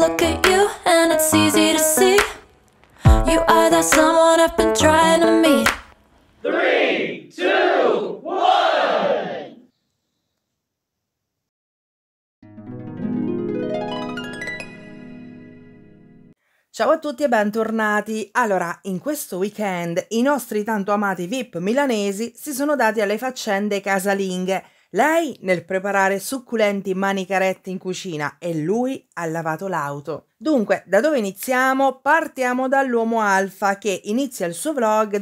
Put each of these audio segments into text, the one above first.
look at you and it's easy to see You are that someone I've been trying to meet Three, two, one! Ciao a tutti e bentornati. Allora, in questo weekend i nostri tanto amati VIP milanesi si sono dati alle faccende casalinghe lei nel preparare succulenti manicarette in cucina e lui ha lavato l'auto. Dunque, da dove iniziamo? Partiamo dall'uomo alfa che inizia il suo vlog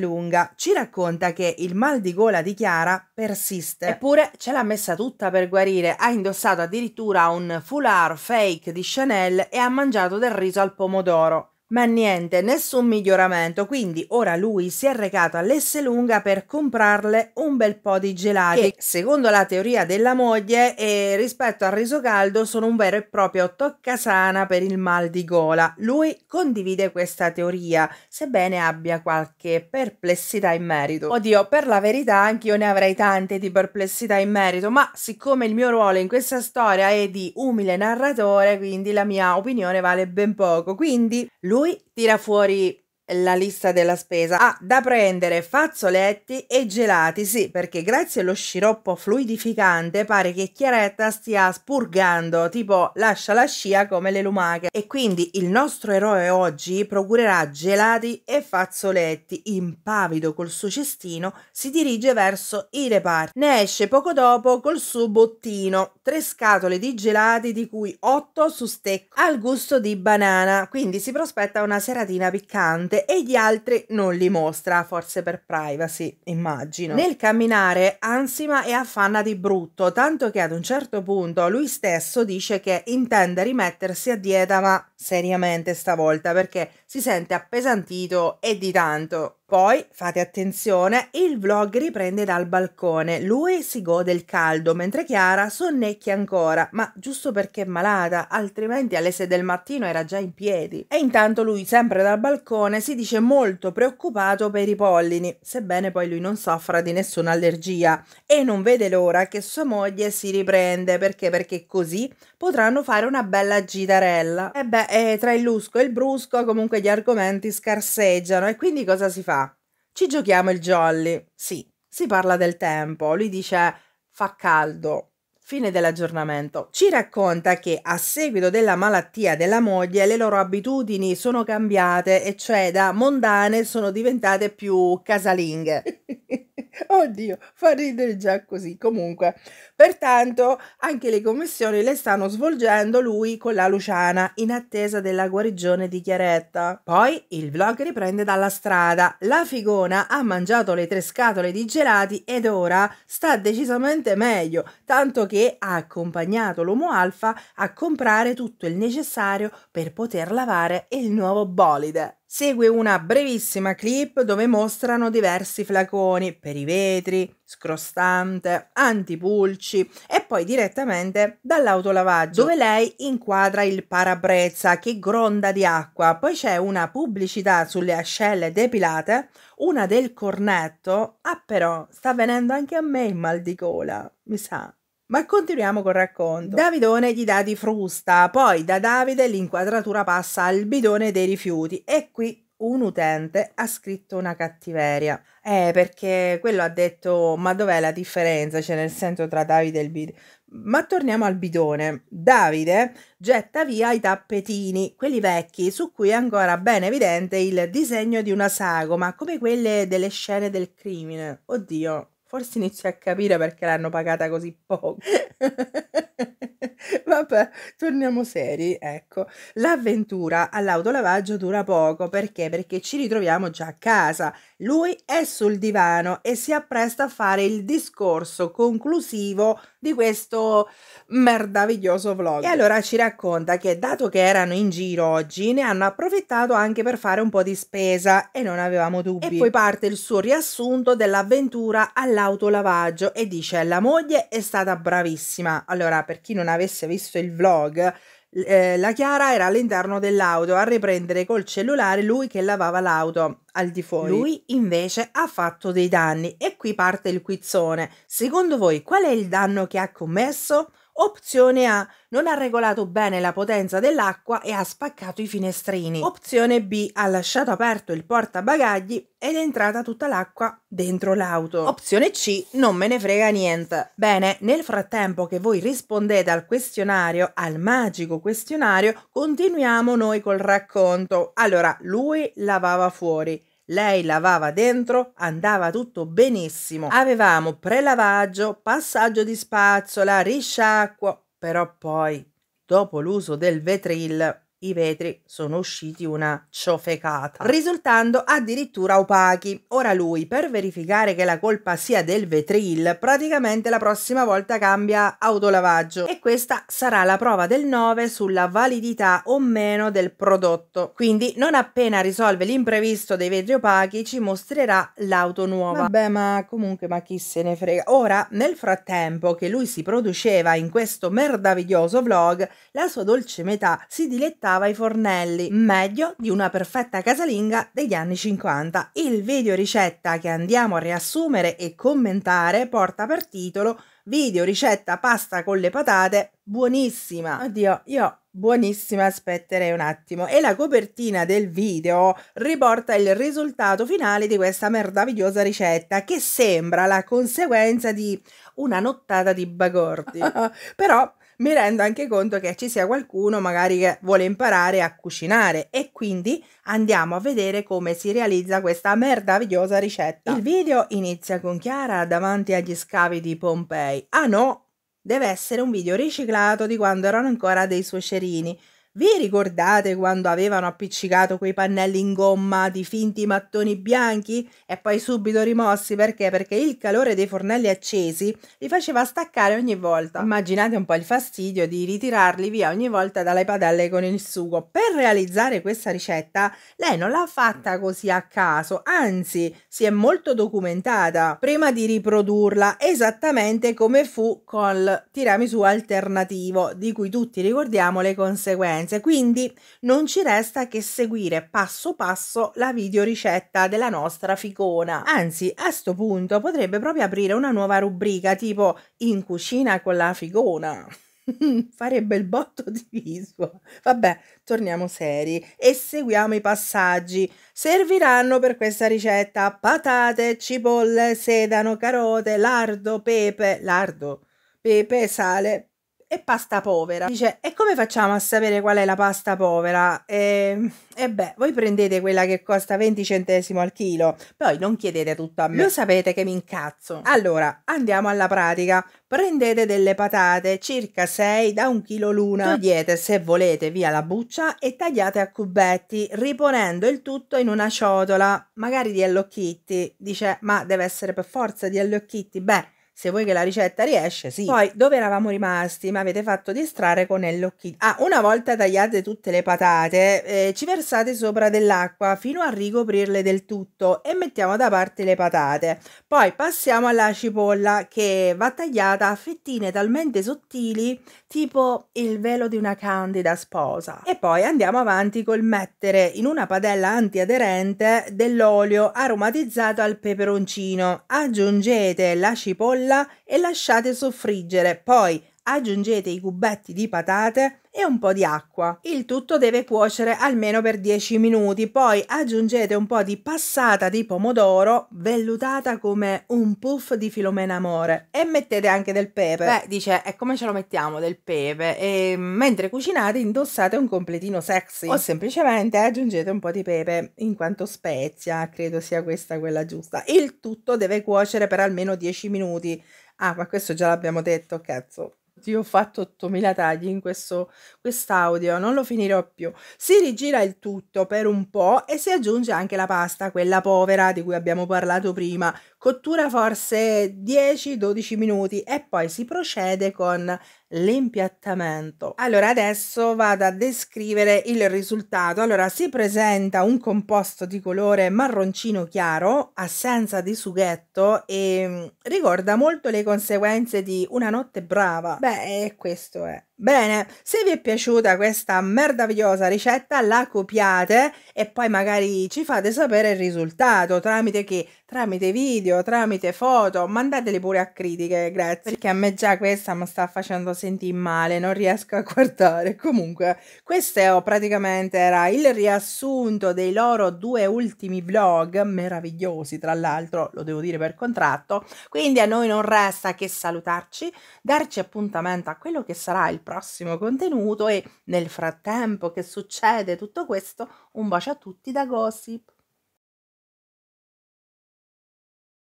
lunga. Ci racconta che il mal di gola di Chiara persiste. Eppure ce l'ha messa tutta per guarire. Ha indossato addirittura un foulard fake di Chanel e ha mangiato del riso al pomodoro. Ma niente, nessun miglioramento, quindi ora lui si è recato all'Esselunga per comprarle un bel po' di gelati che, secondo la teoria della moglie, e rispetto al riso caldo sono un vero e proprio toccasana per il mal di gola. Lui condivide questa teoria, sebbene abbia qualche perplessità in merito. Oddio, per la verità anch'io ne avrei tante di perplessità in merito, ma siccome il mio ruolo in questa storia è di umile narratore, quindi la mia opinione vale ben poco, quindi lui lui tira fuori la lista della spesa. Ah, da prendere fazzoletti e gelati, sì, perché grazie allo sciroppo fluidificante pare che Chiaretta stia spurgando, tipo lascia la scia come le lumache. E quindi il nostro eroe oggi procurerà gelati e fazzoletti. Impavido col suo cestino si dirige verso i reparti. Ne esce poco dopo col suo bottino, tre scatole di gelati di cui otto su stecco al gusto di banana, quindi si prospetta una seratina piccante parte e gli altri non li mostra, forse per privacy, immagino. Nel camminare ansima e affanna di brutto, tanto che ad un certo punto lui stesso dice che intende rimettersi a dieta, ma seriamente stavolta, perché si sente appesantito e di tanto. Poi fate attenzione, il vlog riprende dal balcone. Lui si gode il caldo, mentre Chiara sonnecchia ancora, ma giusto perché è malata, altrimenti alle 6 del mattino era già in piedi. E intanto lui, sempre dal balcone, si dice molto preoccupato per i pollini, sebbene poi lui non soffra di nessuna allergia e non vede l'ora che sua moglie si riprende, perché perché così potranno fare una bella gitarella. E beh, eh, tra il lusco e il brusco comunque gli argomenti scarseggiano e quindi cosa si fa? Ci giochiamo il jolly. Sì, si parla del tempo. Lui dice fa caldo. Fine dell'aggiornamento. Ci racconta che a seguito della malattia della moglie le loro abitudini sono cambiate e cioè da mondane sono diventate più casalinghe. Oddio, fa ridere già così. Comunque, pertanto anche le commissioni le stanno svolgendo lui con la Luciana in attesa della guarigione di Chiaretta. Poi il vlog riprende dalla strada. La figona ha mangiato le tre scatole di gelati ed ora sta decisamente meglio, tanto che che ha accompagnato l'uomo alfa a comprare tutto il necessario per poter lavare il nuovo bolide. Segue una brevissima clip dove mostrano diversi flaconi per i vetri, scrostante, antipulci e poi direttamente dall'autolavaggio dove lei inquadra il parabrezza che gronda di acqua. Poi c'è una pubblicità sulle ascelle depilate, una del cornetto. Ah però, sta venendo anche a me il mal di gola, mi sa. Ma continuiamo col racconto. Davidone gli dà di frusta, poi da Davide l'inquadratura passa al bidone dei rifiuti e qui un utente ha scritto una cattiveria. Eh, perché quello ha detto, ma dov'è la differenza? Cioè nel senso tra Davide e il bidone. Ma torniamo al bidone. Davide getta via i tappetini, quelli vecchi, su cui è ancora ben evidente il disegno di una sagoma, come quelle delle scene del crimine. Oddio, Forse inizio a capire perché l'hanno pagata così poco. Vabbè, torniamo seri, ecco. L'avventura all'autolavaggio dura poco, perché? Perché ci ritroviamo già a casa. Lui è sul divano e si appresta a fare il discorso conclusivo di questo meraviglioso vlog. E allora ci racconta che dato che erano in giro oggi ne hanno approfittato anche per fare un po' di spesa e non avevamo dubbi. E poi parte il suo riassunto dell'avventura all'autolavaggio e dice la moglie è stata bravissima. Allora per chi non avesse visto il vlog eh, la Chiara era all'interno dell'auto a riprendere col cellulare lui che lavava l'auto al di fuori. Lui invece ha fatto dei danni e qui parte il quizzone. Secondo voi qual è il danno che ha commesso? Opzione A. Non ha regolato bene la potenza dell'acqua e ha spaccato i finestrini. Opzione B. Ha lasciato aperto il portabagagli ed è entrata tutta l'acqua dentro l'auto. Opzione C. Non me ne frega niente. Bene, nel frattempo che voi rispondete al questionario, al magico questionario, continuiamo noi col racconto. Allora, lui lavava fuori lei lavava dentro, andava tutto benissimo. Avevamo prelavaggio, passaggio di spazzola, risciacquo, però poi, dopo l'uso del vetril, i vetri sono usciti una ciofecata, ah. risultando addirittura opachi. Ora lui, per verificare che la colpa sia del vetril, praticamente la prossima volta cambia autolavaggio e questa sarà la prova del 9 sulla validità o meno del prodotto. Quindi non appena risolve l'imprevisto dei vetri opachi ci mostrerà l'auto nuova. Vabbè, ma comunque ma chi se ne frega. Ora, nel frattempo che lui si produceva in questo meraviglioso vlog, la sua dolce metà si dilettava portava i fornelli, meglio di una perfetta casalinga degli anni 50. Il video ricetta che andiamo a riassumere e commentare porta per titolo Video ricetta pasta con le patate, buonissima. Oddio, io buonissima aspetterei un attimo. E la copertina del video riporta il risultato finale di questa meravigliosa ricetta che sembra la conseguenza di una nottata di bagorti. Però mi rendo anche conto che ci sia qualcuno magari che vuole imparare a cucinare e quindi andiamo a vedere come si realizza questa meravigliosa ricetta. Il video inizia con Chiara davanti agli scavi di Pompei. Ah no, deve essere un video riciclato di quando erano ancora dei suocerini. Vi ricordate quando avevano appiccicato quei pannelli in gomma di finti mattoni bianchi e poi subito rimossi perché? Perché il calore dei fornelli accesi li faceva staccare ogni volta. Immaginate un po' il fastidio di ritirarli via ogni volta dalle padelle con il sugo. Per realizzare questa ricetta, lei non l'ha fatta così a caso, anzi, si è molto documentata prima di riprodurla esattamente come fu col tiramisù alternativo, di cui tutti ricordiamo le conseguenze conseguenze, quindi non ci resta che seguire passo passo la video ricetta della nostra ficona. Anzi, a sto punto potrebbe proprio aprire una nuova rubrica tipo in cucina con la ficona. farebbe il botto di viso. Vabbè, torniamo seri e seguiamo i passaggi. Serviranno per questa ricetta patate, cipolle, sedano, carote, lardo, pepe, lardo, pepe, sale, e pasta povera. Dice, e come facciamo a sapere qual è la pasta povera? E, ehm, e beh, voi prendete quella che costa 20 centesimi al chilo, poi non chiedete tutto a me. Lo sapete che mi incazzo. Allora, andiamo alla pratica. Prendete delle patate, circa 6 da un chilo l'una. Togliete, se volete, via la buccia e tagliate a cubetti, riponendo il tutto in una ciotola, magari di Hello Kitty. Dice, ma deve essere per forza di Hello Kitty? Beh, se vuoi che la ricetta riesce, sì. Poi dove eravamo rimasti? Mi avete fatto distrarre con el l'occhino. Ah, una volta tagliate tutte le patate, eh, ci versate sopra dell'acqua fino a ricoprirle del tutto e mettiamo da parte le patate. Poi passiamo alla cipolla che va tagliata a fettine talmente sottili tipo il velo di una candida sposa. E poi andiamo avanti col mettere in una padella antiaderente dell'olio aromatizzato al peperoncino. Aggiungete la cipolla padella e lasciate soffriggere, poi aggiungete i cubetti di patate e un po' di acqua. Il tutto deve cuocere almeno per 10 minuti, poi aggiungete un po' di passata di pomodoro vellutata come un puff di filomena amore e mettete anche del pepe. Beh, dice, e come ce lo mettiamo del pepe? E mentre cucinate indossate un completino sexy o semplicemente aggiungete un po' di pepe in quanto spezia, credo sia questa quella giusta. Il tutto deve cuocere per almeno 10 minuti. Ah, ma questo già l'abbiamo detto, cazzo. Io ho fatto 8000 tagli in questo quest'audio, non lo finirò più. Si rigira il tutto per un po' e si aggiunge anche la pasta, quella povera di cui abbiamo parlato prima, cottura forse 10-12 minuti e poi si procede con l'impiattamento. Allora adesso vado a descrivere il risultato. Allora si presenta un composto di colore marroncino chiaro, assenza di sughetto e mm, ricorda molto le conseguenze di Una notte brava. Beh, questo è. Bene, se vi è piaciuta questa meravigliosa ricetta la copiate e poi magari ci fate sapere il risultato tramite che? Tramite video, tramite foto, mandateli pure a critiche, grazie. Perché a me già questa mi sta facendo sentire male, non riesco a guardare. Comunque, questo oh, praticamente era il riassunto dei loro due ultimi vlog, meravigliosi tra l'altro, lo devo dire per contratto. Quindi a noi non resta che salutarci, darci appuntamento a quello che sarà il prossimo contenuto e nel frattempo che succede tutto questo, un bacio a tutti da Gossip.